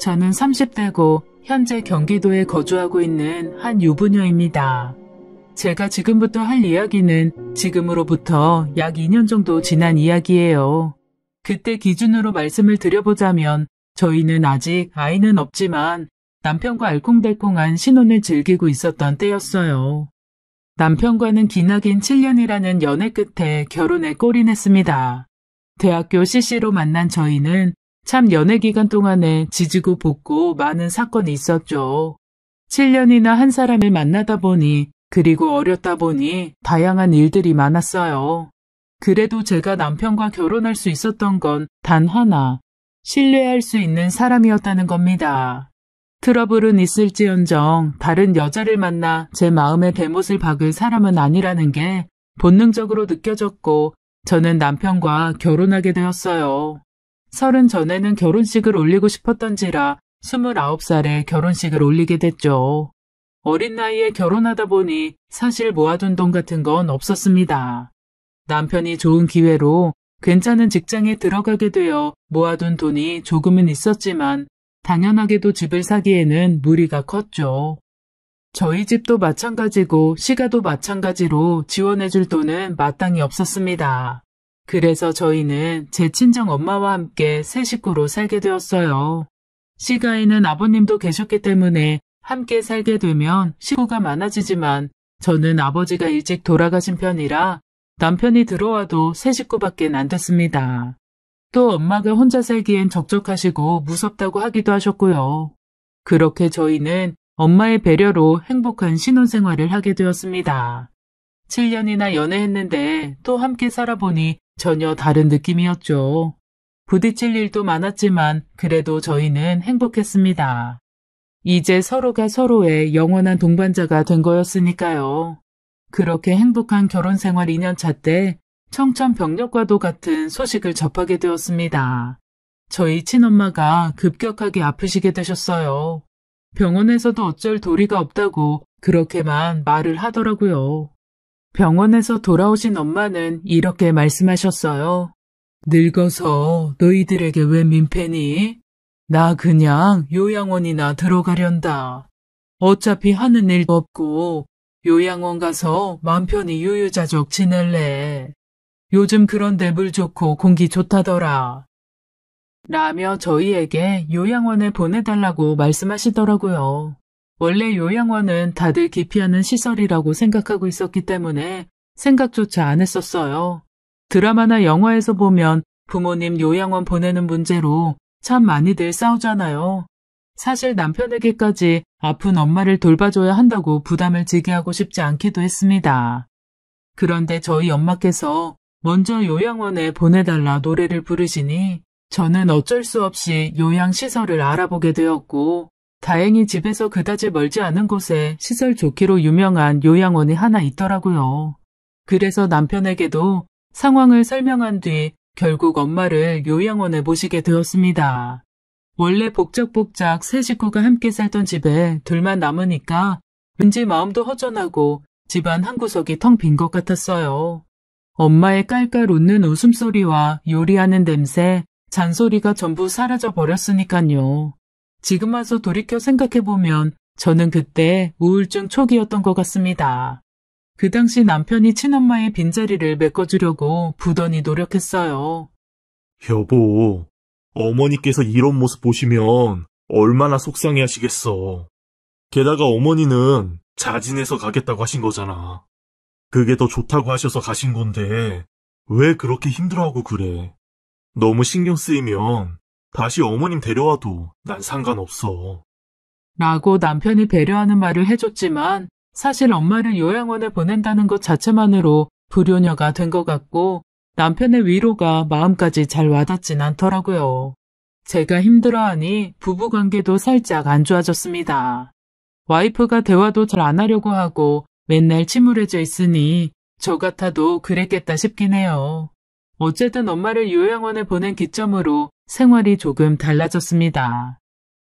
저는 30대고 현재 경기도에 거주하고 있는 한 유부녀입니다. 제가 지금부터 할 이야기는 지금으로부터 약 2년 정도 지난 이야기예요. 그때 기준으로 말씀을 드려보자면 저희는 아직 아이는 없지만 남편과 알콩달콩한 신혼을 즐기고 있었던 때였어요. 남편과는 기나긴 7년이라는 연애 끝에 결혼에 꼬인했습니다 대학교 CC로 만난 저희는 참 연애 기간 동안에 지지고 볶고 많은 사건이 있었죠. 7년이나 한 사람을 만나다 보니 그리고 어렸다 보니 다양한 일들이 많았어요. 그래도 제가 남편과 결혼할 수 있었던 건 단 하나, 신뢰할 수 있는 사람이었다는 겁니다. 트러블은 있을지언정 다른 여자를 만나 제 마음의 대못을 박을 사람은 아니라는 게 본능적으로 느껴졌고 저는 남편과 결혼하게 되었어요. 서른 전에는 결혼식을 올리고 싶었던지라 29살에 결혼식을 올리게 됐죠. 어린 나이에 결혼하다 보니 사실 모아둔 돈 같은 건 없었습니다. 남편이 좋은 기회로 괜찮은 직장에 들어가게 되어 모아둔 돈이 조금은 있었지만 당연하게도 집을 사기에는 무리가 컸죠. 저희 집도 마찬가지고 시가도 마찬가지로 지원해줄 돈은 마땅히 없었습니다. 그래서 저희는 제 친정 엄마와 함께 새 식구로 살게 되었어요. 시가에는 아버님도 계셨기 때문에 함께 살게 되면 식구가 많아지지만 저는 아버지가 일찍 돌아가신 편이라 남편이 들어와도 새 식구밖엔 안 됐습니다. 또 엄마가 혼자 살기엔 적적하시고 무섭다고 하기도 하셨고요. 그렇게 저희는 엄마의 배려로 행복한 신혼생활을 하게 되었습니다. 7년이나 연애했는데 또 함께 살아보니 전혀 다른 느낌이었죠. 부딪힐 일도 많았지만 그래도 저희는 행복했습니다. 이제 서로가 서로의 영원한 동반자가 된 거였으니까요. 그렇게 행복한 결혼 생활 2년차 때 청천벽력과도 같은 소식을 접하게 되었습니다. 저희 친엄마가 급격하게 아프시게 되셨어요. 병원에서도 어쩔 도리가 없다고 그렇게만 말을 하더라고요. 병원에서 돌아오신 엄마는 이렇게 말씀하셨어요. 늙어서 너희들에게 왜 민폐니? 나 그냥 요양원이나 들어가련다. 어차피 하는 일도 없고 요양원 가서 맘 편히 유유자적 지낼래. 요즘 그런데 물 좋고 공기 좋다더라. 라며 저희에게 요양원에 보내달라고 말씀하시더라고요. 원래 요양원은 다들 기피하는 시설이라고 생각하고 있었기 때문에 생각조차 안 했었어요. 드라마나 영화에서 보면 부모님 요양원 보내는 문제로 참 많이들 싸우잖아요. 사실 남편에게까지 아픈 엄마를 돌봐줘야 한다고 부담을 지게 하고 싶지 않기도 했습니다. 그런데 저희 엄마께서 먼저 요양원에 보내달라 노래를 부르시니 저는 어쩔 수 없이 요양시설을 알아보게 되었고 다행히 집에서 그다지 멀지 않은 곳에 시설 좋기로 유명한 요양원이 하나 있더라고요. 그래서 남편에게도 상황을 설명한 뒤 결국 엄마를 요양원에 모시게 되었습니다. 원래 복작복작 세 식구가 함께 살던 집에 둘만 남으니까 왠지 마음도 허전하고 집안 한 구석이 텅 빈 것 같았어요. 엄마의 깔깔 웃는 웃음소리와 요리하는 냄새, 잔소리가 전부 사라져 버렸으니까요. 지금 와서 돌이켜 생각해보면 저는 그때 우울증 초기였던 것 같습니다. 그 당시 남편이 친엄마의 빈자리를 메꿔주려고 부더니 노력했어요. 여보, 어머니께서 이런 모습 보시면 얼마나 속상해 하시겠어. 게다가 어머니는 자진해서 가겠다고 하신 거잖아. 그게 더 좋다고 하셔서 가신 건데, 왜 그렇게 힘들어하고 그래? 너무 신경 쓰이면 다시 어머님 데려와도 난 상관없어. 라고 남편이 배려하는 말을 해줬지만 사실 엄마를 요양원에 보낸다는 것 자체만으로 불효녀가 된 것 같고 남편의 위로가 마음까지 잘 와닿진 않더라고요. 제가 힘들어하니 부부관계도 살짝 안 좋아졌습니다. 와이프가 대화도 잘 안 하려고 하고 맨날 침울해져 있으니 저 같아도 그랬겠다 싶긴 해요. 어쨌든 엄마를 요양원에 보낸 기점으로 생활이 조금 달라졌습니다.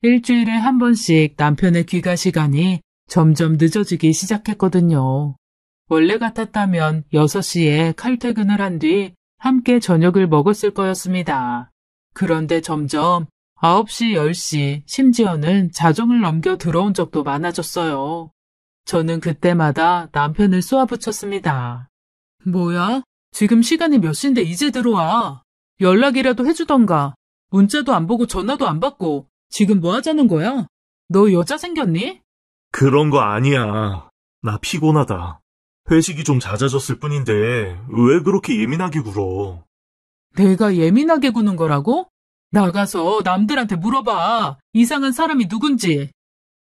일주일에 한 번씩 남편의 귀가 시간이 점점 늦어지기 시작했거든요. 원래 같았다면 6시에 칼퇴근을 한 뒤 함께 저녁을 먹었을 거였습니다. 그런데 점점 9시, 10시, 심지어는 자정을 넘겨 들어온 적도 많아졌어요. 저는 그때마다 남편을 쏘아붙였습니다. 뭐야? 지금 시간이 몇 시인데 이제 들어와? 연락이라도 해주던가. 문자도 안 보고 전화도 안 받고 지금 뭐 하자는 거야? 너 여자 생겼니? 그런 거 아니야. 나 피곤하다. 회식이 좀 잦아졌을 뿐인데 왜 그렇게 예민하게 굴어? 내가 예민하게 구는 거라고? 나가서 남들한테 물어봐. 이상한 사람이 누군지.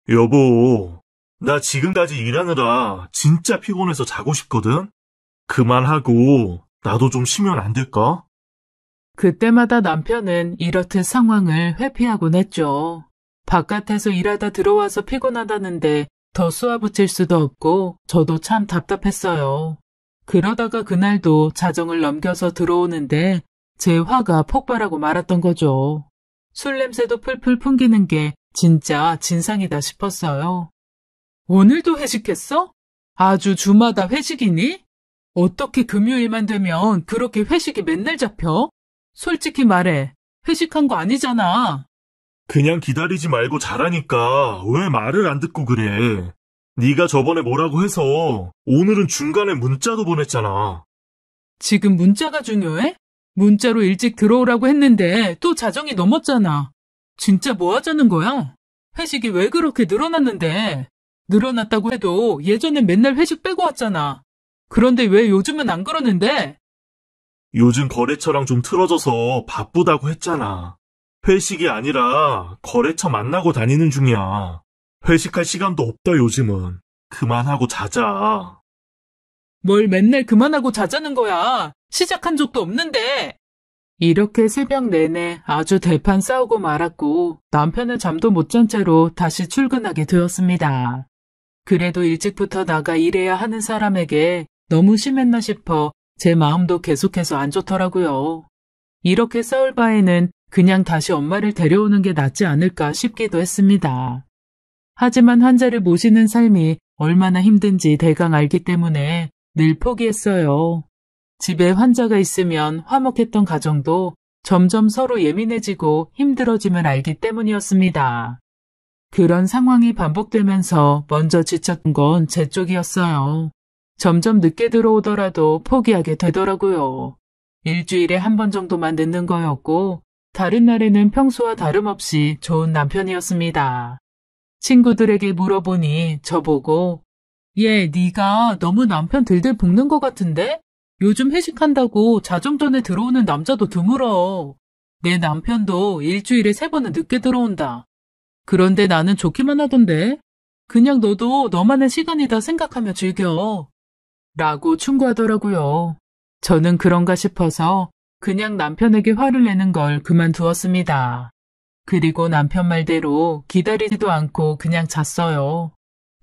여보, 나 지금까지 일하느라 진짜 피곤해서 자고 싶거든? 그만하고 나도 좀 쉬면 안 될까? 그때마다 남편은 이렇듯 상황을 회피하곤 했죠. 바깥에서 일하다 들어와서 피곤하다는데 더 쏘아붙일 수도 없고 저도 참 답답했어요. 그러다가 그날도 자정을 넘겨서 들어오는데 제 화가 폭발하고 말았던 거죠. 술 냄새도 풀풀 풍기는 게 진짜 진상이다 싶었어요. 오늘도 회식했어? 아주 주마다 회식이니? 어떻게 금요일만 되면 그렇게 회식이 맨날 잡혀? 솔직히 말해. 회식한 거 아니잖아. 그냥 기다리지 말고 잘하니까 왜 말을 안 듣고 그래. 네가 저번에 뭐라고 해서 오늘은 중간에 문자도 보냈잖아. 지금 문자가 중요해? 문자로 일찍 들어오라고 했는데 또 자정이 넘었잖아. 진짜 뭐 하자는 거야? 회식이 왜 그렇게 늘어났는데? 늘어났다고 해도 예전엔 맨날 회식 빼고 왔잖아. 그런데 왜 요즘은 안 그러는데? 요즘 거래처랑 좀 틀어져서 바쁘다고 했잖아. 회식이 아니라 거래처 만나고 다니는 중이야. 회식할 시간도 없다 요즘은. 그만하고 자자. 뭘 맨날 그만하고 자자는 거야. 시작한 적도 없는데. 이렇게 새벽 내내 아주 대판 싸우고 말았고 남편은 잠도 못 잔 채로 다시 출근하게 되었습니다. 그래도 일찍부터 나가 일해야 하는 사람에게 너무 심했나 싶어 제 마음도 계속해서 안 좋더라고요. 이렇게 싸울 바에는 그냥 다시 엄마를 데려오는 게 낫지 않을까 싶기도 했습니다. 하지만 환자를 모시는 삶이 얼마나 힘든지 대강 알기 때문에 늘 포기했어요. 집에 환자가 있으면 화목했던 가정도 점점 서로 예민해지고 힘들어짐을 알기 때문이었습니다. 그런 상황이 반복되면서 먼저 지쳤던 건 제 쪽이었어요. 점점 늦게 들어오더라도 포기하게 되더라고요. 일주일에 한 번 정도만 늦는 거였고 다른 날에는 평소와 다름없이 좋은 남편이었습니다. 친구들에게 물어보니 저보고 얘 네가 너무 남편 들들 볶는 것 같은데? 요즘 회식한다고 자정 전에 들어오는 남자도 드물어. 내 남편도 일주일에 세 번은 늦게 들어온다. 그런데 나는 좋기만 하던데? 그냥 너도 너만의 시간이다 생각하며 즐겨. 라고 충고하더라고요. 저는 그런가 싶어서 그냥 남편에게 화를 내는 걸 그만두었습니다. 그리고 남편 말대로 기다리지도 않고 그냥 잤어요.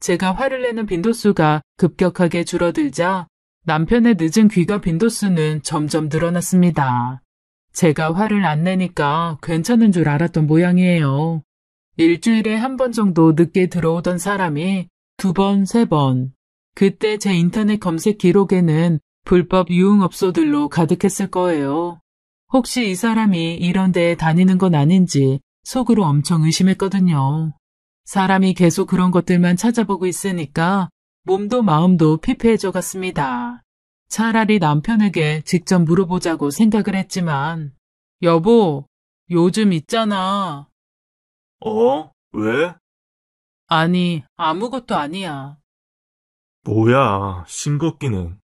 제가 화를 내는 빈도수가 급격하게 줄어들자 남편의 늦은 귀가 빈도수는 점점 늘어났습니다. 제가 화를 안 내니까 괜찮은 줄 알았던 모양이에요. 일주일에 한 번 정도 늦게 들어오던 사람이 두 번, 세 번, 그때 제 인터넷 검색 기록에는 불법 유흥업소들로 가득했을 거예요. 혹시 이 사람이 이런 데에 다니는 건 아닌지 속으로 엄청 의심했거든요. 사람이 계속 그런 것들만 찾아보고 있으니까 몸도 마음도 피폐해져 갔습니다. 차라리 남편에게 직접 물어보자고 생각을 했지만, 여보, 요즘 있잖아. 어? 왜? 아니, 아무것도 아니야. 뭐야, 싱겁기는.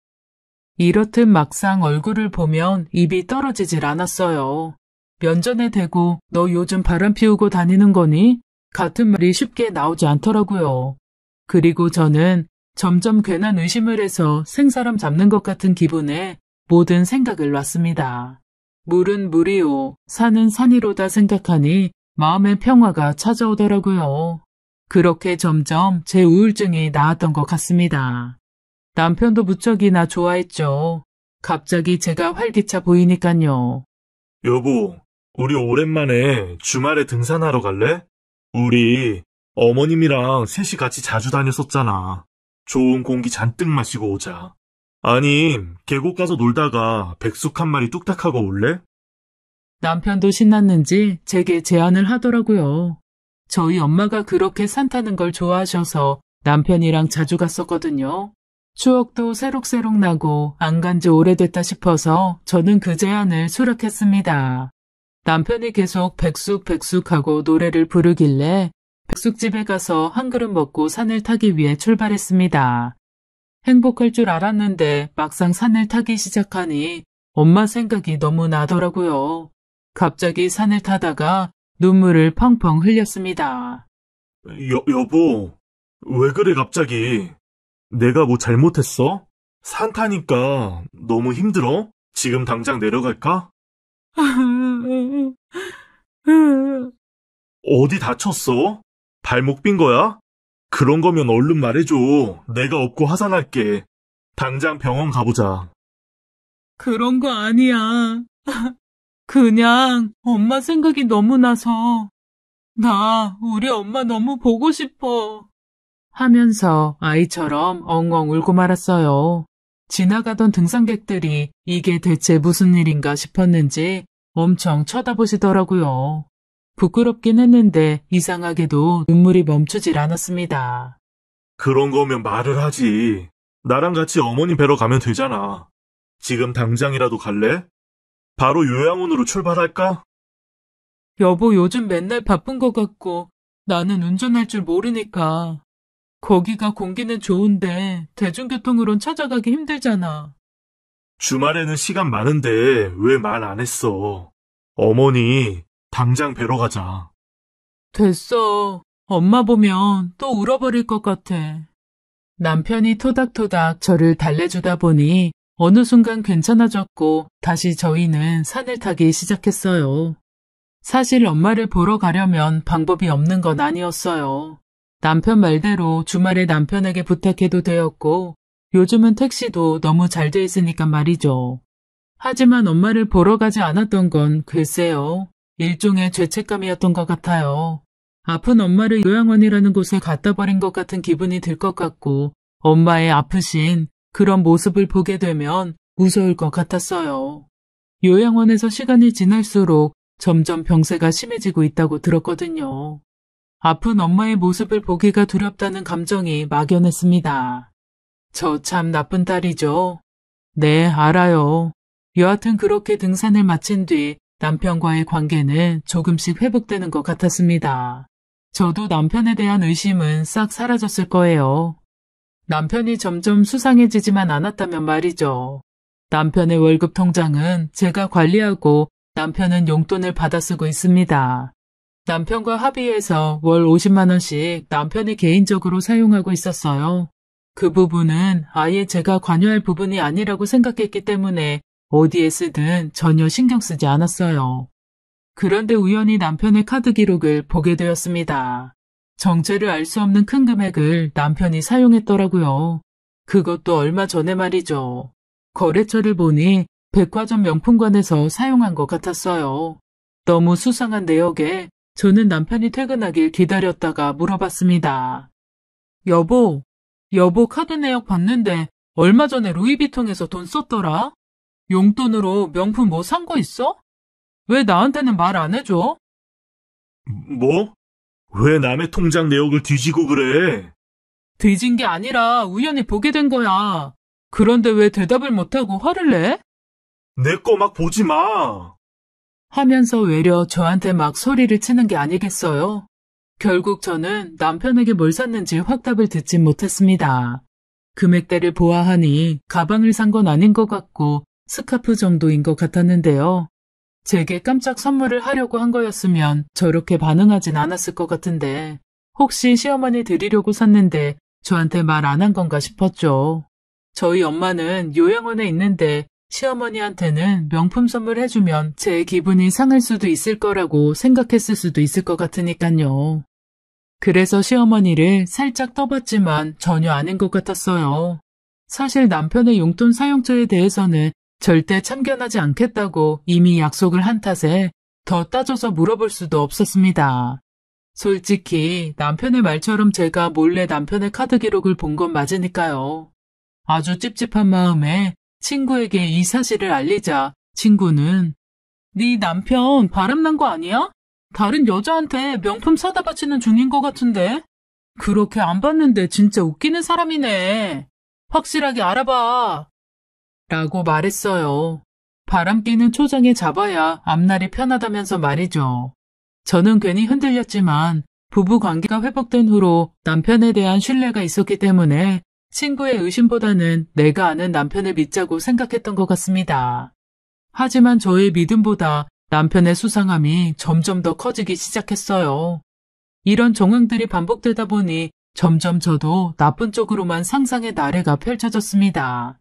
이렇듯 막상 얼굴을 보면 입이 떨어지질 않았어요. 면전에 대고 너 요즘 바람 피우고 다니는 거니? 같은 말이 쉽게 나오지 않더라고요. 그리고 저는 점점 괜한 의심을 해서 생사람 잡는 것 같은 기분에 모든 생각을 놨습니다. 물은 물이요, 산은 산이로다 생각하니 마음의 평화가 찾아오더라고요. 그렇게 점점 제 우울증이 나았던 것 같습니다. 남편도 무척이나 좋아했죠. 갑자기 제가 활기차 보이니깐요. 여보, 우리 오랜만에 주말에 등산하러 갈래? 우리 어머님이랑 셋이 같이 자주 다녔었잖아. 좋은 공기 잔뜩 마시고 오자. 아님, 계곡 가서 놀다가 백숙 한 마리 뚝딱하고 올래? 남편도 신났는지 제게 제안을 하더라고요. 저희 엄마가 그렇게 산타는 걸 좋아하셔서 남편이랑 자주 갔었거든요. 추억도 새록새록 나고 안 간지 오래됐다 싶어서 저는 그 제안을 수락했습니다. 남편이 계속 백숙 백숙하고 노래를 부르길래 백숙집에 가서 한 그릇 먹고 산을 타기 위해 출발했습니다. 행복할 줄 알았는데 막상 산을 타기 시작하니 엄마 생각이 너무 나더라고요. 갑자기 산을 타다가 눈물을 펑펑 흘렸습니다. 여, 여보, 왜 그래 갑자기? 내가 뭐 잘못했어? 산 타니까 너무 힘들어? 지금 당장 내려갈까? 어디 다쳤어? 발목 빈 거야? 그런 거면 얼른 말해줘. 내가 업고 하산할게. 당장 병원 가보자. 그런 거 아니야. 그냥 엄마 생각이 너무 나서 나 우리 엄마 너무 보고 싶어. 하면서 아이처럼 엉엉 울고 말았어요. 지나가던 등산객들이 이게 대체 무슨 일인가 싶었는지 엄청 쳐다보시더라고요. 부끄럽긴 했는데 이상하게도 눈물이 멈추질 않았습니다. 그런 거면 말을 하지. 나랑 같이 어머니 뵈러 가면 되잖아. 지금 당장이라도 갈래? 바로 요양원으로 출발할까? 여보 요즘 맨날 바쁜 것 같고 나는 운전할 줄 모르니까. 거기가 공기는 좋은데 대중교통으론 찾아가기 힘들잖아. 주말에는 시간 많은데 왜 말 안 했어? 어머니, 당장 뵈러 가자. 됐어. 엄마 보면 또 울어버릴 것 같아. 남편이 토닥토닥 저를 달래주다 보니 어느 순간 괜찮아졌고 다시 저희는 산을 타기 시작했어요. 사실 엄마를 보러 가려면 방법이 없는 건 아니었어요. 남편 말대로 주말에 남편에게 부탁해도 되었고 요즘은 택시도 너무 잘 돼 있으니까 말이죠. 하지만 엄마를 보러 가지 않았던 건 글쎄요. 일종의 죄책감이었던 것 같아요. 아픈 엄마를 요양원이라는 곳에 갖다 버린 것 같은 기분이 들 것 같고 엄마의 아프신 그런 모습을 보게 되면 무서울 것 같았어요. 요양원에서 시간이 지날수록 점점 병세가 심해지고 있다고 들었거든요. 아픈 엄마의 모습을 보기가 두렵다는 감정이 막연했습니다. 저 참 나쁜 딸이죠. 네, 알아요. 여하튼 그렇게 등산을 마친 뒤 남편과의 관계는 조금씩 회복되는 것 같았습니다. 저도 남편에 대한 의심은 싹 사라졌을 거예요. 남편이 점점 수상해지지만 않았다면 말이죠. 남편의 월급 통장은 제가 관리하고 남편은 용돈을 받아 쓰고 있습니다. 남편과 합의해서 월 50만원씩 남편이 개인적으로 사용하고 있었어요. 그 부분은 아예 제가 관여할 부분이 아니라고 생각했기 때문에 어디에 쓰든 전혀 신경 쓰지 않았어요. 그런데 우연히 남편의 카드 기록을 보게 되었습니다. 정체를 알 수 없는 큰 금액을 남편이 사용했더라고요. 그것도 얼마 전에 말이죠. 거래처를 보니 백화점 명품관에서 사용한 것 같았어요. 너무 수상한 내역에 저는 남편이 퇴근하길 기다렸다가 물어봤습니다. 여보, 여보 카드 내역 봤는데 얼마 전에 루이비통에서 돈 썼더라? 용돈으로 명품 뭐 산 거 있어? 왜 나한테는 말 안 해줘? 뭐? 왜 남의 통장 내역을 뒤지고 그래? 뒤진 게 아니라 우연히 보게 된 거야. 그런데 왜 대답을 못하고 화를 내? 내 거 막 보지 마! 하면서 외려 저한테 막 소리를 치는 게 아니겠어요? 결국 저는 남편에게 뭘 샀는지 확답을 듣진 못했습니다. 금액대를 보아하니 가방을 산 건 아닌 것 같고 스카프 정도인 것 같았는데요. 제게 깜짝 선물을 하려고 한 거였으면 저렇게 반응하진 않았을 것 같은데 혹시 시어머니 드리려고 샀는데 저한테 말 안 한 건가 싶었죠. 저희 엄마는 요양원에 있는데 시어머니한테는 명품 선물 해주면 제 기분이 상할 수도 있을 거라고 생각했을 수도 있을 것 같으니까요. 그래서 시어머니를 살짝 떠봤지만 전혀 아닌 것 같았어요. 사실 남편의 용돈 사용처에 대해서는 절대 참견하지 않겠다고 이미 약속을 한 탓에 더 따져서 물어볼 수도 없었습니다. 솔직히 남편의 말처럼 제가 몰래 남편의 카드 기록을 본 건 맞으니까요. 아주 찝찝한 마음에 친구에게 이 사실을 알리자 친구는 네 남편 바람난 거 아니야? 다른 여자한테 명품 사다 바치는 중인 것 같은데? 그렇게 안 봤는데 진짜 웃기는 사람이네. 확실하게 알아봐. 라고 말했어요. 바람기는 초장에 잡아야 앞날이 편하다면서 말이죠. 저는 괜히 흔들렸지만 부부 관계가 회복된 후로 남편에 대한 신뢰가 있었기 때문에 친구의 의심보다는 내가 아는 남편을 믿자고 생각했던 것 같습니다. 하지만 저의 믿음보다 남편의 수상함이 점점 더 커지기 시작했어요. 이런 정황들이 반복되다 보니 점점 저도 나쁜 쪽으로만 상상의 나래가 펼쳐졌습니다.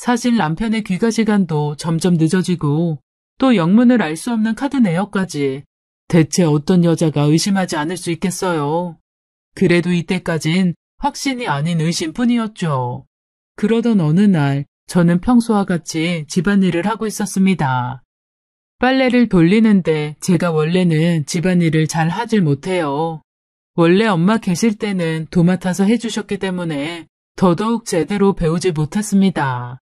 사실 남편의 귀가 시간도 점점 늦어지고 또 영문을 알 수 없는 카드 내역까지 대체 어떤 여자가 의심하지 않을 수 있겠어요. 그래도 이때까진 확신이 아닌 의심뿐이었죠. 그러던 어느 날 저는 평소와 같이 집안일을 하고 있었습니다. 빨래를 돌리는데 제가 원래는 집안일을 잘 하질 못해요. 원래 엄마 계실 때는 도맡아서 해주셨기 때문에 더더욱 제대로 배우지 못했습니다.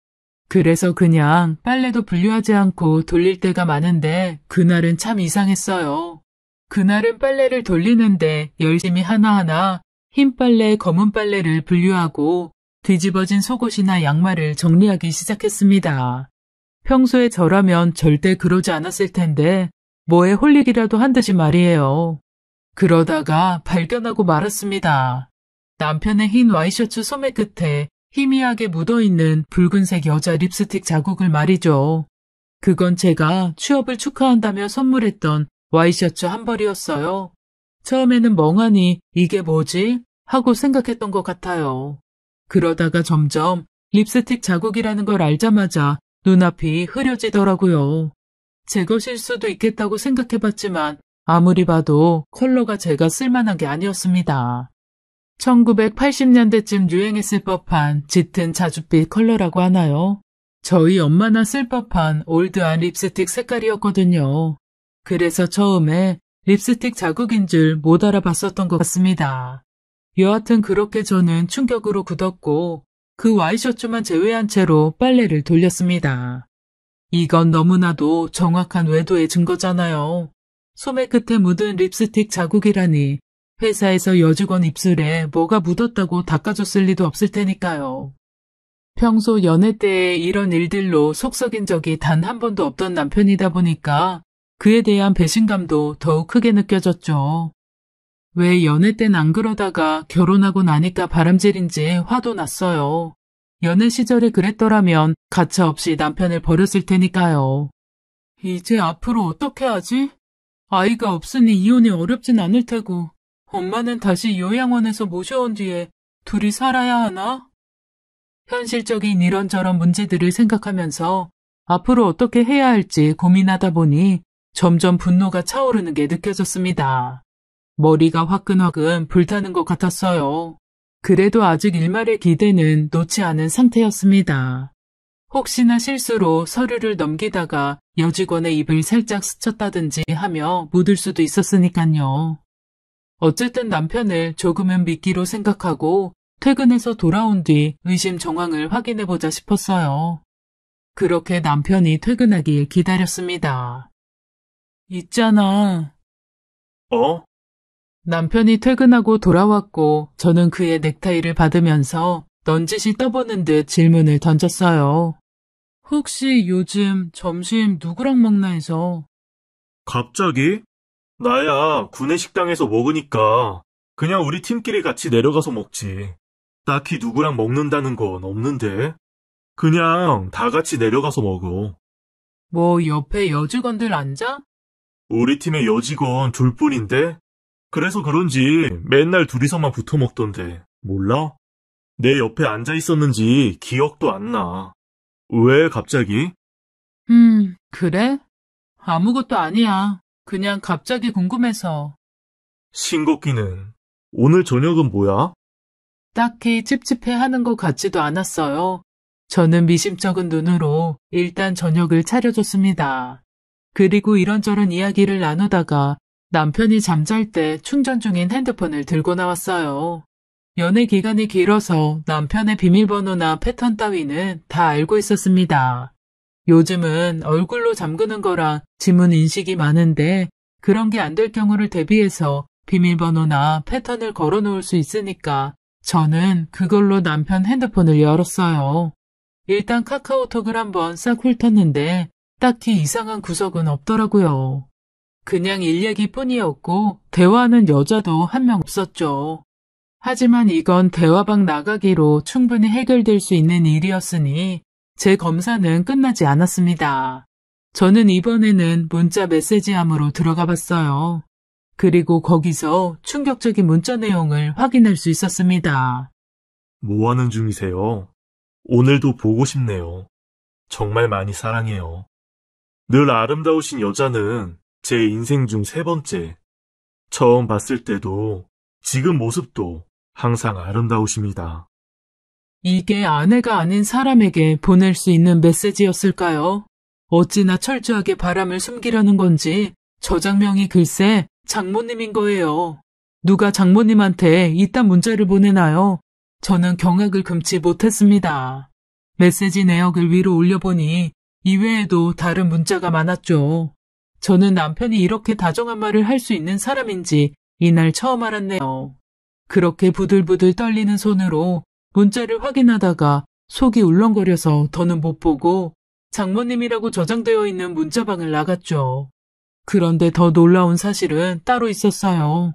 그래서 그냥 빨래도 분류하지 않고 돌릴 때가 많은데 그날은 참 이상했어요. 그날은 빨래를 돌리는데 열심히 하나하나 흰 빨래, 검은 빨래를 분류하고 뒤집어진 속옷이나 양말을 정리하기 시작했습니다. 평소에 저라면 절대 그러지 않았을 텐데 뭐에 홀릭이라도한 듯이 말이에요. 그러다가 발견하고 말았습니다. 남편의 흰 와이셔츠 소매 끝에 희미하게 묻어있는 붉은색 여자 립스틱 자국을 말이죠. 그건 제가 취업을 축하한다며 선물했던 와이셔츠 한 벌이었어요. 처음에는 멍하니 이게 뭐지? 하고 생각했던 것 같아요. 그러다가 점점 립스틱 자국이라는 걸 알자마자 눈앞이 흐려지더라고요. 제 것일 수도 있겠다고 생각해봤지만 아무리 봐도 컬러가 제가 쓸만한 게 아니었습니다. 1980년대쯤 유행했을 법한 짙은 자줏빛 컬러라고 하나요? 저희 엄마나 쓸 법한 올드한 립스틱 색깔이었거든요. 그래서 처음에 립스틱 자국인 줄 못 알아봤었던 것 같습니다. 여하튼 그렇게 저는 충격으로 굳었고 그 와이셔츠만 제외한 채로 빨래를 돌렸습니다. 이건 너무나도 정확한 외도의 증거잖아요. 소매 끝에 묻은 립스틱 자국이라니 회사에서 여직원 입술에 뭐가 묻었다고 닦아줬을 리도 없을 테니까요. 평소 연애 때에 이런 일들로 속썩인 적이 단 한 번도 없던 남편이다 보니까 그에 대한 배신감도 더욱 크게 느껴졌죠. 왜 연애 때는 안 그러다가 결혼하고 나니까 바람질인지 화도 났어요. 연애 시절에 그랬더라면 가차없이 남편을 버렸을 테니까요. 이제 앞으로 어떻게 하지? 아이가 없으니 이혼이 어렵진 않을 테고 엄마는 다시 요양원에서 모셔온 뒤에 둘이 살아야 하나? 현실적인 이런저런 문제들을 생각하면서 앞으로 어떻게 해야 할지 고민하다 보니 점점 분노가 차오르는 게 느껴졌습니다. 머리가 화끈화끈 불타는 것 같았어요. 그래도 아직 일말의 기대는 놓지 않은 상태였습니다. 혹시나 실수로 서류를 넘기다가 여직원의 입을 살짝 스쳤다든지 하며 묻을 수도 있었으니까요. 어쨌든 남편을 조금은 미끼로 생각하고 퇴근해서 돌아온 뒤 의심 정황을 확인해보자 싶었어요. 그렇게 남편이 퇴근하길 기다렸습니다. 있잖아. 어? 남편이 퇴근하고 돌아왔고 저는 그의 넥타이를 받으면서 넌지시 떠보는 듯 질문을 던졌어요. 혹시 요즘 점심 누구랑 먹나 해서 갑자기? 나야 구내 식당에서 먹으니까 그냥 우리 팀끼리 같이 내려가서 먹지. 딱히 누구랑 먹는다는 건 없는데. 그냥 다 같이 내려가서 먹어. 뭐 옆에 여직원들 앉아? 우리 팀의 여직원 둘 뿐인데? 그래서 그런지 맨날 둘이서만 붙어 먹던데. 몰라? 내 옆에 앉아 있었는지 기억도 안 나. 왜 갑자기? 음, 그래? 아무것도 아니야. 그냥 갑자기 궁금해서. 신곡기는 오늘 저녁은 뭐야? 딱히 찝찝해 하는 것 같지도 않았어요. 저는 미심쩍은 눈으로 일단 저녁을 차려줬습니다. 그리고 이런저런 이야기를 나누다가 남편이 잠잘 때 충전 중인 핸드폰을 들고 나왔어요. 연애 기간이 길어서 남편의 비밀번호나 패턴 따위는 다 알고 있었습니다. 요즘은 얼굴로 잠그는 거랑 지문 인식이 많은데 그런 게 안 될 경우를 대비해서 비밀번호나 패턴을 걸어 놓을 수 있으니까 저는 그걸로 남편 핸드폰을 열었어요. 일단 카카오톡을 한번 싹 훑었는데 딱히 이상한 구석은 없더라고요. 그냥 일 얘기뿐이었고 대화하는 여자도 한 명 없었죠. 하지만 이건 대화방 나가기로 충분히 해결될 수 있는 일이었으니 제 검사는 끝나지 않았습니다. 저는 이번에는 문자 메시지함으로 들어가 봤어요. 그리고 거기서 충격적인 문자 내용을 확인할 수 있었습니다. 뭐 하는 중이세요? 오늘도 보고 싶네요. 정말 많이 사랑해요. 늘 아름다우신 여자는 제 인생 중 세 번째. 처음 봤을 때도 지금 모습도 항상 아름다우십니다. 이게 아내가 아닌 사람에게 보낼 수 있는 메시지였을까요? 어찌나 철저하게 바람을 숨기려는 건지 저장명이 글쎄 장모님인 거예요. 누가 장모님한테 이딴 문자를 보내나요? 저는 경악을 금치 못했습니다. 메시지 내역을 위로 올려보니 이외에도 다른 문자가 많았죠. 저는 남편이 이렇게 다정한 말을 할 수 있는 사람인지 이날 처음 알았네요. 그렇게 부들부들 떨리는 손으로 문자를 확인하다가 속이 울렁거려서 더는 못 보고 장모님이라고 저장되어 있는 문자방을 나갔죠. 그런데 더 놀라운 사실은 따로 있었어요.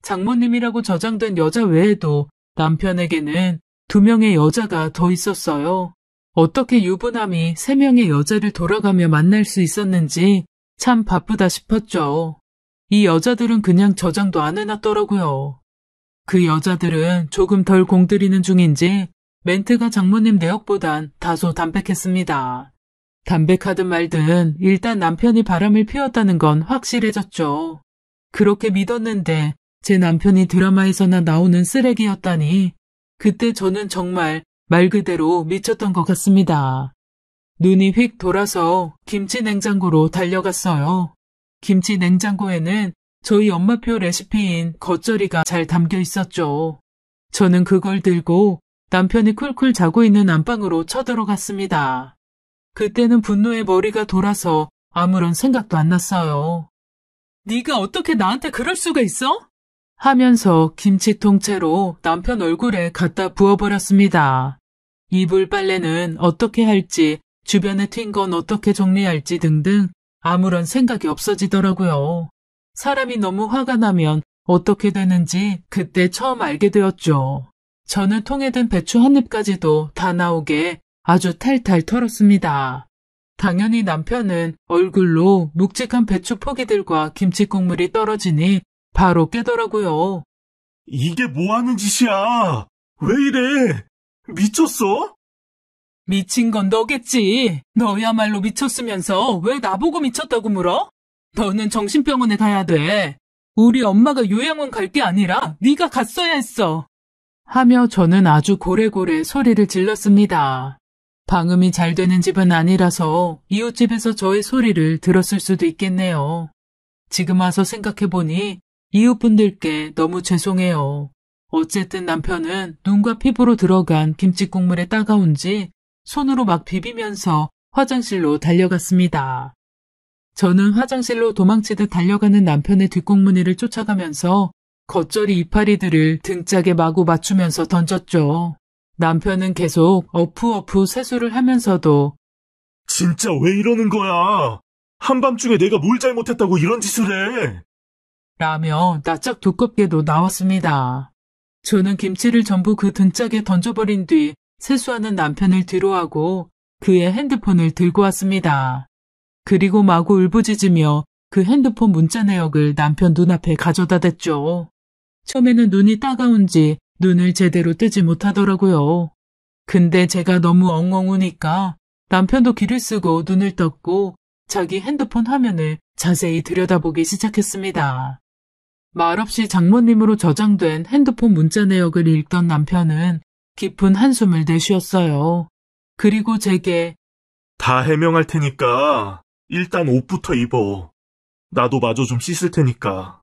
장모님이라고 저장된 여자 외에도 남편에게는 두 명의 여자가 더 있었어요. 어떻게 유부남이 세 명의 여자를 돌아가며 만날 수 있었는지 참 바쁘다 싶었죠. 이 여자들은 그냥 저장도 안 해놨더라고요. 그 여자들은 조금 덜 공들이는 중인지 멘트가 장모님 내역보단 다소 담백했습니다. 담백하든 말든 일단 남편이 바람을 피웠다는 건 확실해졌죠. 그렇게 믿었는데 제 남편이 드라마에서나 나오는 쓰레기였다니 그때 저는 정말 말 그대로 미쳤던 것 같습니다. 눈이 휙 돌아서 김치 냉장고로 달려갔어요. 김치 냉장고에는 저희 엄마표 레시피인 겉절이가 잘 담겨 있었죠. 저는 그걸 들고 남편이 쿨쿨 자고 있는 안방으로 쳐들어갔습니다. 그때는 분노에 머리가 돌아서 아무런 생각도 안 났어요. 네가 어떻게 나한테 그럴 수가 있어? 하면서 김치 통째로 남편 얼굴에 갖다 부어버렸습니다. 이불 빨래는 어떻게 할지, 주변에 튄 건 어떻게 정리할지 등등 아무런 생각이 없어지더라고요. 사람이 너무 화가 나면 어떻게 되는지 그때 처음 알게 되었죠. 저는 통에 든 배추 한 입까지도 다 나오게 아주 탈탈 털었습니다. 당연히 남편은 얼굴로 묵직한 배추 포기들과 김치 국물이 떨어지니 바로 깨더라고요. 이게 뭐 하는 짓이야? 왜 이래? 미쳤어? 미친 건 너겠지. 너야말로 미쳤으면서 왜 나보고 미쳤다고 물어? 너는 정신병원에 가야 돼. 우리 엄마가 요양원 갈 게 아니라 네가 갔어야 했어. 하며 저는 아주 고래고래 소리를 질렀습니다. 방음이 잘 되는 집은 아니라서 이웃집에서 저의 소리를 들었을 수도 있겠네요. 지금 와서 생각해보니 이웃분들께 너무 죄송해요. 어쨌든 남편은 눈과 피부로 들어간 김치 국물에 따가운지 손으로 막 비비면서 화장실로 달려갔습니다. 저는 화장실로 도망치듯 달려가는 남편의 뒷공무니를 쫓아가면서 겉절이 이파리들을 등짝에 마구 맞추면서 던졌죠. 남편은 계속 어프어프 세수를 하면서도 진짜 왜 이러는 거야? 한밤중에 내가 뭘 잘못했다고 이런 짓을 해? 라며 낯짝 두껍게도 나왔습니다. 저는 김치를 전부 그 등짝에 던져버린 뒤 세수하는 남편을 뒤로하고 그의 핸드폰을 들고 왔습니다. 그리고 마구 울부짖으며 그 핸드폰 문자 내역을 남편 눈앞에 가져다 댔죠. 처음에는 눈이 따가운지 눈을 제대로 뜨지 못하더라고요. 근데 제가 너무 엉엉 우니까 남편도 귀를 쓰고 눈을 떴고 자기 핸드폰 화면을 자세히 들여다보기 시작했습니다. 말없이 장모님으로 저장된 핸드폰 문자 내역을 읽던 남편은 깊은 한숨을 내쉬었어요. 그리고 제게 다 해명할 테니까 일단 옷부터 입어. 나도 마저 좀 씻을 테니까.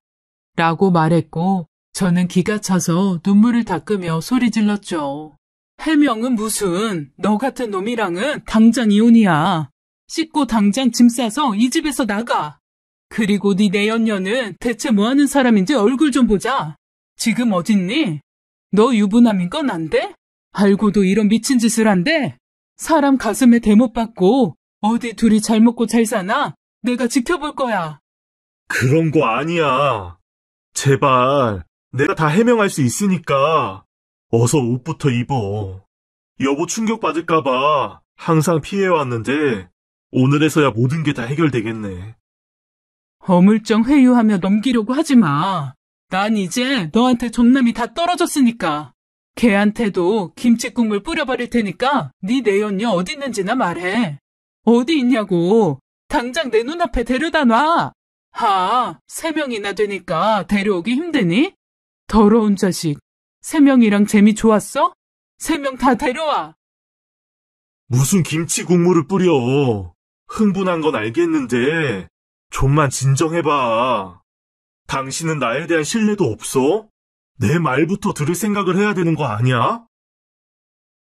라고 말했고 저는 기가 차서 눈물을 닦으며 소리 질렀죠. 해명은 무슨 너 같은 놈이랑은 당장 이혼이야. 씻고 당장 짐 싸서 이 집에서 나가. 그리고 네 내연녀는 대체 뭐하는 사람인지 얼굴 좀 보자. 지금 어딨니? 너 유부남인 건 안 돼? 알고도 이런 미친 짓을 한대? 사람 가슴에 대못 박고 어디 둘이 잘 먹고 잘 사나? 내가 지켜볼 거야. 그런 거 아니야. 제발, 내가 다 해명할 수 있으니까. 어서 옷부터 입어. 여보 충격 받을까봐 항상 피해왔는데, 오늘에서야 모든 게 다 해결되겠네. 허물쩡 회유하며 넘기려고 하지 마. 난 이제 너한테 존남이 다 떨어졌으니까. 걔한테도 김치국물 뿌려버릴 테니까 네 내연녀 어디 있는지나 말해. 어디 있냐고. 당장 내 눈앞에 데려다 놔. 하, 세 명이나 되니까 데려오기 힘드니? 더러운 자식. 세 명이랑 재미 좋았어? 세 명 다 데려와. 무슨 김치 국물을 뿌려. 흥분한 건 알겠는데, 좀만 진정해봐. 당신은 나에 대한 신뢰도 없어? 내 말부터 들을 생각을 해야 되는 거 아니야?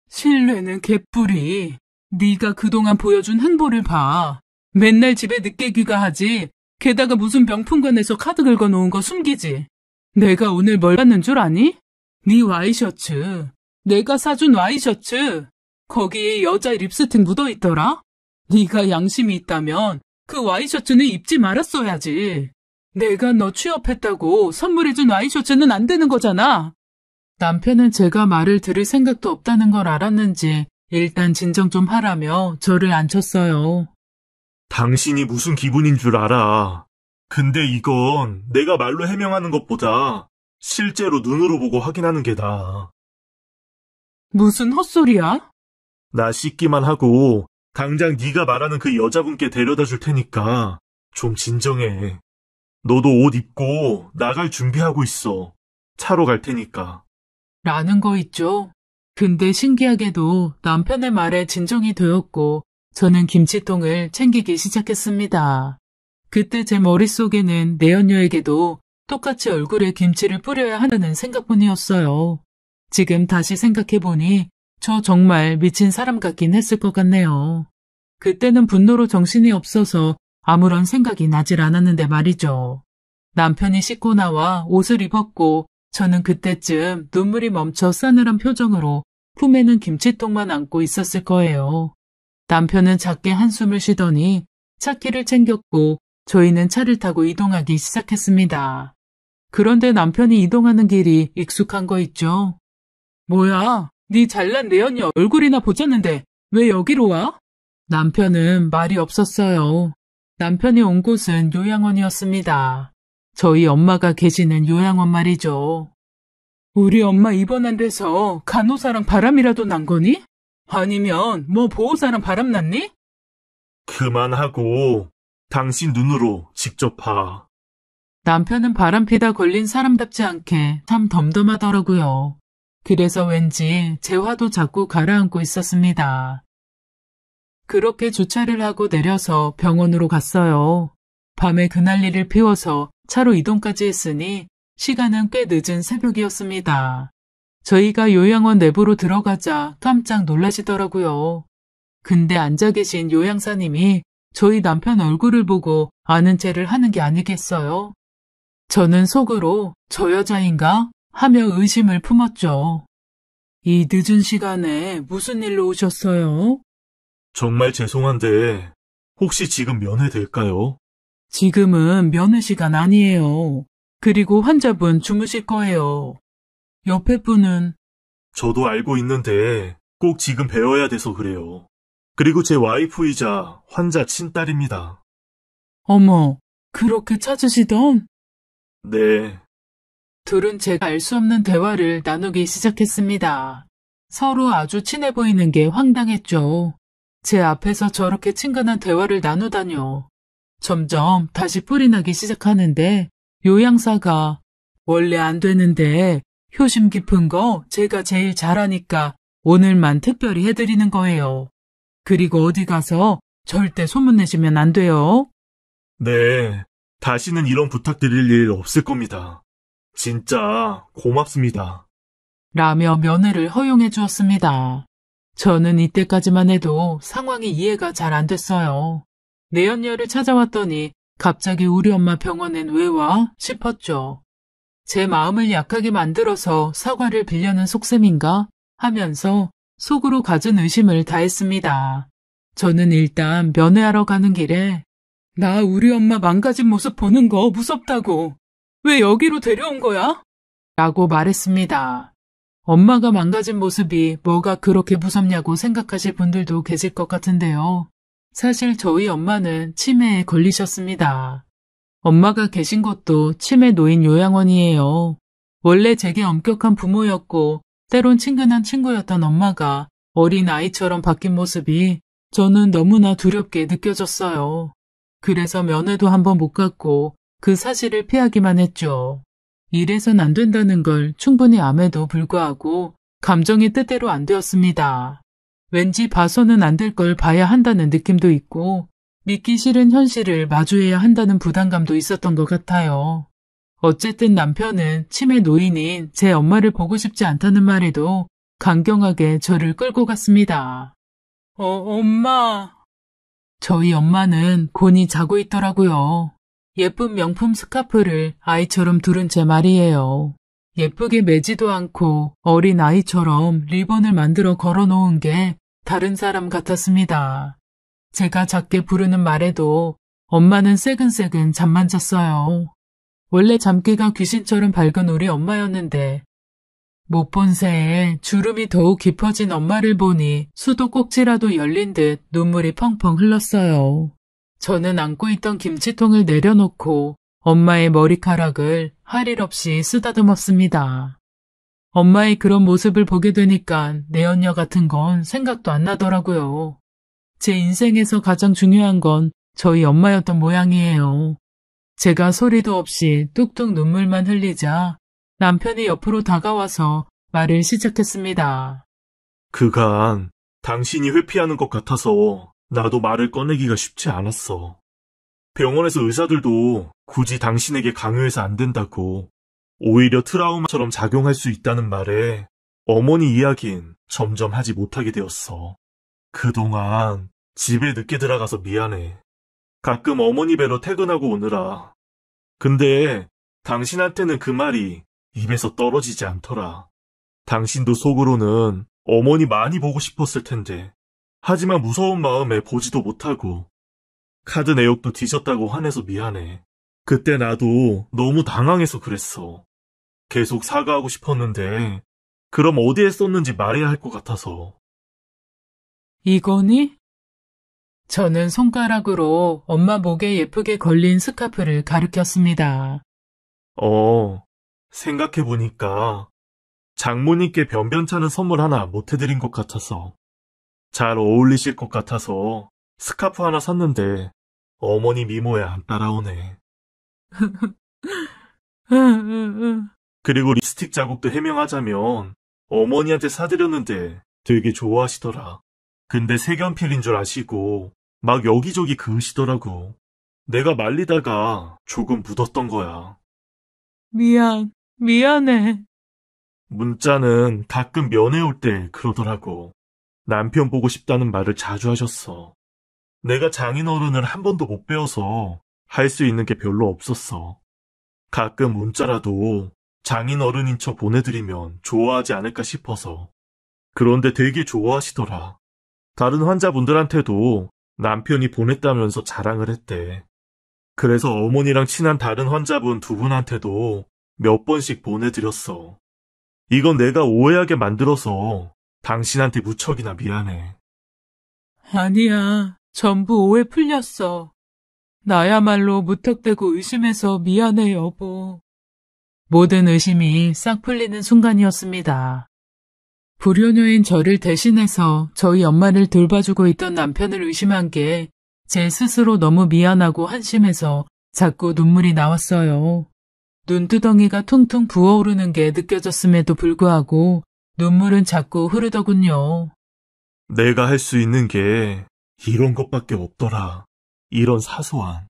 신뢰는 개뿔이. 네가 그동안 보여준 행보를 봐. 맨날 집에 늦게 귀가하지. 게다가 무슨 명품관에서 카드 긁어놓은 거 숨기지. 내가 오늘 뭘 받는 줄 아니? 네 와이셔츠. 내가 사준 와이셔츠. 거기에 여자 립스틱 묻어있더라. 네가 양심이 있다면 그 와이셔츠는 입지 말았어야지. 내가 너 취업했다고 선물해준 와이셔츠는 안 되는 거잖아. 남편은 제가 말을 들을 생각도 없다는 걸 알았는지 일단 진정 좀 하라며 저를 앉혔어요. 당신이 무슨 기분인 줄 알아. 근데 이건 내가 말로 해명하는 것보다 실제로 눈으로 보고 확인하는 게 나아. 무슨 헛소리야? 나 씻기만 하고 당장 네가 말하는 그 여자분께 데려다 줄 테니까 좀 진정해. 너도 옷 입고 나갈 준비하고 있어. 차로 갈 테니까. 라는 거 있죠? 근데 신기하게도 남편의 말에 진정이 되었고 저는 김치통을 챙기기 시작했습니다. 그때 제 머릿속에는 내연녀에게도 똑같이 얼굴에 김치를 뿌려야 한다는 생각뿐이었어요. 지금 다시 생각해보니 저 정말 미친 사람 같긴 했을 것 같네요. 그때는 분노로 정신이 없어서 아무런 생각이 나질 않았는데 말이죠. 남편이 씻고 나와 옷을 입었고 저는 그때쯤 눈물이 멈춰 싸늘한 표정으로 품에는 김치통만 안고 있었을 거예요. 남편은 작게 한숨을 쉬더니 차키를 챙겼고 저희는 차를 타고 이동하기 시작했습니다. 그런데 남편이 이동하는 길이 익숙한 거 있죠? 뭐야, 네 잘난 내언이 얼굴이나 보자는데 왜 여기로 와? 남편은 말이 없었어요. 남편이 온 곳은 요양원이었습니다. 저희 엄마가 계시는 요양원 말이죠. 우리 엄마 입원한 데서 간호사랑 바람이라도 난 거니? 아니면 뭐 보호사랑 바람 났니? 그만하고 당신 눈으로 직접 봐. 남편은 바람피다 걸린 사람답지 않게 참 덤덤하더라고요. 그래서 왠지 재 화도 자꾸 가라앉고 있었습니다. 그렇게 주차를 하고 내려서 병원으로 갔어요. 밤에 그날 일을 피워서 차로 이동까지 했으니 시간은 꽤 늦은 새벽이었습니다. 저희가 요양원 내부로 들어가자 깜짝 놀라시더라고요. 근데 앉아 계신 요양사님이 저희 남편 얼굴을 보고 아는 체를 하는 게 아니겠어요? 저는 속으로 저 여자인가? 하며 의심을 품었죠. 이 늦은 시간에 무슨 일로 오셨어요? 정말 죄송한데 혹시 지금 면회 될까요? 지금은 면회 시간 아니에요. 그리고 환자분 주무실 거예요. 옆에 분은 저도 알고 있는데 꼭 지금 배워야 돼서 그래요. 그리고 제 와이프이자 환자 친딸입니다. 어머, 그렇게 찾으시던? 네, 둘은 제가 알 수 없는 대화를 나누기 시작했습니다. 서로 아주 친해 보이는 게 황당했죠. 제 앞에서 저렇게 친근한 대화를 나누다뇨. 점점 다시 뿌리 나기 시작하는데 요양사가 원래 안 되는데 효심 깊은 거 제가 제일 잘하니까 오늘만 특별히 해드리는 거예요. 그리고 어디 가서 절대 소문내시면 안 돼요. 네, 다시는 이런 부탁드릴 일 없을 겁니다. 진짜 고맙습니다. 라며 면회를 허용해 주었습니다. 저는 이때까지만 해도 상황이 이해가 잘 안 됐어요. 내연녀를 찾아왔더니 갑자기 우리 엄마 병원엔 왜 와? 싶었죠. 제 마음을 약하게 만들어서 사과를 빌려는 속셈인가? 하면서 속으로 가진 의심을 다했습니다. 저는 일단 면회하러 가는 길에 나 우리 엄마 망가진 모습 보는 거 무섭다고 왜 여기로 데려온 거야? 라고 말했습니다. 엄마가 망가진 모습이 뭐가 그렇게 무섭냐고 생각하실 분들도 계실 것 같은데요. 사실 저희 엄마는 치매에 걸리셨습니다. 엄마가 계신 것도 치매 노인 요양원이에요. 원래 제게 엄격한 부모였고 때론 친근한 친구였던 엄마가 어린 아이처럼 바뀐 모습이 저는 너무나 두렵게 느껴졌어요. 그래서 면회도 한번 못 갔고 그 사실을 피하기만 했죠. 이래선 안 된다는 걸 충분히 암에도 불구하고 감정이 뜻대로 안 되었습니다. 왠지 봐서는 안 될 걸 봐야 한다는 느낌도 있고 믿기 싫은 현실을 마주해야 한다는 부담감도 있었던 것 같아요. 어쨌든 남편은 치매 노인인 제 엄마를 보고 싶지 않다는 말에도 강경하게 저를 끌고 갔습니다. 어, 엄마. 저희 엄마는 곤이 자고 있더라고요. 예쁜 명품 스카프를 아이처럼 두른 제 말이에요. 예쁘게 매지도 않고 어린 아이처럼 리본을 만들어 걸어 놓은 게 다른 사람 같았습니다. 제가 작게 부르는 말에도 엄마는 새근새근 잠만 잤어요. 원래 잠귀가 귀신처럼 밝은 우리 엄마였는데 못 본 새에 주름이 더욱 깊어진 엄마를 보니 수도 꼭지라도 열린 듯 눈물이 펑펑 흘렀어요. 저는 안고 있던 김치통을 내려놓고 엄마의 머리카락을 할 일 없이 쓰다듬었습니다. 엄마의 그런 모습을 보게 되니까 내연녀 같은 건 생각도 안 나더라고요. 제 인생에서 가장 중요한 건 저희 엄마였던 모양이에요. 제가 소리도 없이 뚝뚝 눈물만 흘리자 남편이 옆으로 다가와서 말을 시작했습니다. 그간 당신이 회피하는 것 같아서 나도 말을 꺼내기가 쉽지 않았어. 병원에서 의사들도 굳이 당신에게 강요해서 안 된다고 오히려 트라우마처럼 작용할 수 있다는 말에 어머니 이야긴 점점 하지 못하게 되었어. 그동안 집에 늦게 들어가서 미안해. 가끔 어머니 배로 퇴근하고 오느라. 근데 당신한테는 그 말이 입에서 떨어지지 않더라. 당신도 속으로는 어머니 많이 보고 싶었을 텐데. 하지만 무서운 마음에 보지도 못하고. 카드 내역도 뒤졌다고 화내서 미안해. 그때 나도 너무 당황해서 그랬어. 계속 사과하고 싶었는데 그럼 어디에 썼는지 말해야 할 것 같아서. 이거니? 저는 손가락으로 엄마 목에 예쁘게 걸린 스카프를 가르켰습니다 어, 생각해보니까 장모님께 변변찮은 선물 하나 못해드린 것 같아서 잘 어울리실 것 같아서 스카프 하나 샀는데 어머니 미모에 안 따라오네. 그리고 립스틱 자국도 해명하자면 어머니한테 사드렸는데 되게 좋아하시더라. 근데 색연필인 줄 아시고 막 여기저기 그으시더라고. 내가 말리다가 조금 묻었던 거야. 미안, 미안해. 문자는 가끔 면회 올 때 그러더라고. 남편 보고 싶다는 말을 자주 하셨어. 내가 장인어른을 한 번도 못 배워서 할 수 있는 게 별로 없었어. 가끔 문자라도 장인어른인 척 보내드리면 좋아하지 않을까 싶어서. 그런데 되게 좋아하시더라. 다른 환자분들한테도 남편이 보냈다면서 자랑을 했대. 그래서 어머니랑 친한 다른 환자분 두 분한테도 몇 번씩 보내드렸어. 이건 내가 오해하게 만들어서 당신한테 무척이나 미안해. 아니야. 전부 오해 풀렸어. 나야말로 무턱대고 의심해서 미안해, 여보. 모든 의심이 싹 풀리는 순간이었습니다. 불효녀인 저를 대신해서 저희 엄마를 돌봐주고 있던 남편을 의심한 게 제 스스로 너무 미안하고 한심해서 자꾸 눈물이 나왔어요. 눈두덩이가 퉁퉁 부어오르는 게 느껴졌음에도 불구하고 눈물은 자꾸 흐르더군요. 내가 할 수 있는 게 이런 것밖에 없더라. 이런 사소한.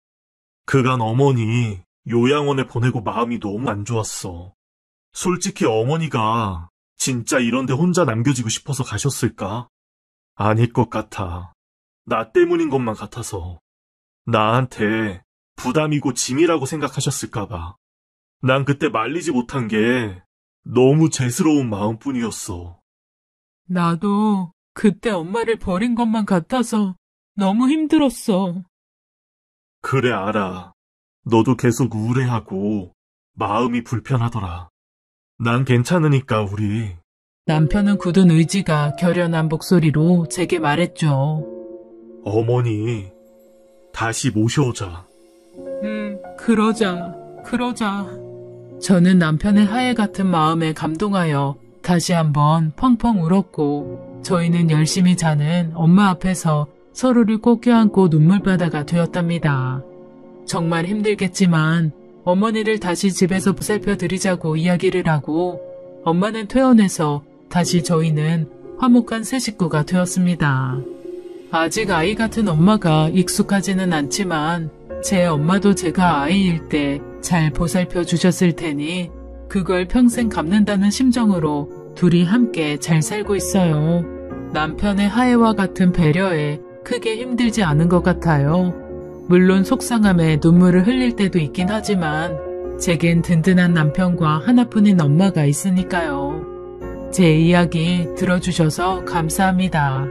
그간 어머니 요양원에 보내고 마음이 너무 안 좋았어. 솔직히 어머니가 진짜 이런데 혼자 남겨지고 싶어서 가셨을까? 아닐 것 같아. 나 때문인 것만 같아서. 나한테 부담이고 짐이라고 생각하셨을까봐. 난 그때 말리지 못한 게 너무 죄스러운 마음뿐이었어. 나도 그때 엄마를 버린 것만 같아서 너무 힘들었어. 그래, 알아. 너도 계속 우울해하고 마음이 불편하더라. 난 괜찮으니까 우리. 남편은 굳은 의지가 결연한 목소리로 제게 말했죠. 어머니, 다시 모셔오자. 음, 그러자, 그러자. 저는 남편의 하애 같은 마음에 감동하여 다시 한번 펑펑 울었고, 저희는 열심히 자는 엄마 앞에서 서로를 꼭 껴안고 눈물바다가 되었답니다. 정말 힘들겠지만 어머니를 다시 집에서 보살펴 드리자고 이야기를 하고 엄마는 퇴원해서 다시 저희는 화목한 새 식구가 되었습니다. 아직 아이 같은 엄마가 익숙하지는 않지만 제 엄마도 제가 아이일 때 잘 보살펴 주셨을 테니 그걸 평생 갚는다는 심정으로 둘이 함께 잘 살고 있어요. 남편의 하애와 같은 배려에 크게 힘들지 않은 것 같아요. 물론 속상함에 눈물을 흘릴 때도 있긴 하지만 제겐 든든한 남편과 하나뿐인 엄마가 있으니까요. 제 이야기 들어주셔서 감사합니다.